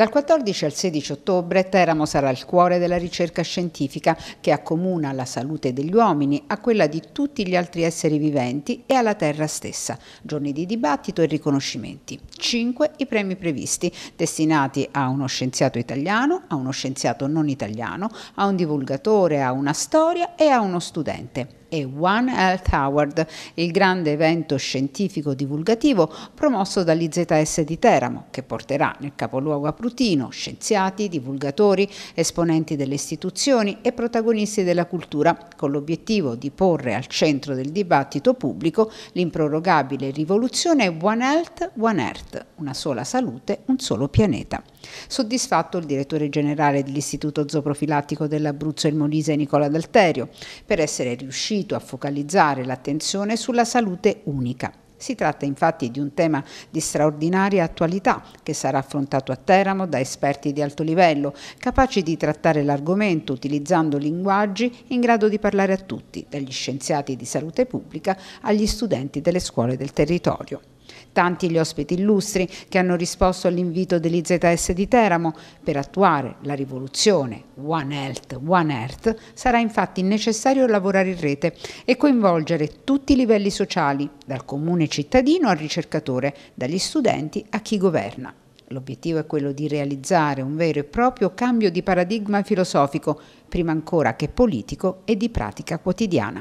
Dal 14 al 16 ottobre Teramo sarà il cuore della ricerca scientifica che accomuna la salute degli uomini a quella di tutti gli altri esseri viventi e alla Terra stessa. Giorni di dibattito e riconoscimenti. 5 i premi previsti, destinati a uno scienziato italiano, a uno scienziato non italiano, a un divulgatore, a una storia e a uno studente e One Health Award, il grande evento scientifico divulgativo promosso dall'IZS di Teramo, che porterà nel capoluogo aprutino scienziati, divulgatori, esponenti delle istituzioni e protagonisti della cultura, con l'obiettivo di porre al centro del dibattito pubblico l'improrogabile rivoluzione One Health, One Earth, una sola salute, un solo pianeta. Soddisfatto il direttore generale dell'Istituto Zooprofilattico dell'Abruzzo e il Molise Nicola D'Alterio per essere riuscito a focalizzare l'attenzione sulla salute unica. Si tratta infatti di un tema di straordinaria attualità che sarà affrontato a Teramo da esperti di alto livello, capaci di trattare l'argomento utilizzando linguaggi in grado di parlare a tutti, dagli scienziati di salute pubblica agli studenti delle scuole del territorio. Tanti gli ospiti illustri che hanno risposto all'invito dell'IZS di Teramo per attuare la rivoluzione One Health, One Earth sarà infatti necessario lavorare in rete e coinvolgere tutti i livelli sociali, dal comune cittadino al ricercatore, dagli studenti a chi governa. L'obiettivo è quello di realizzare un vero e proprio cambio di paradigma filosofico, prima ancora che politico e di pratica quotidiana.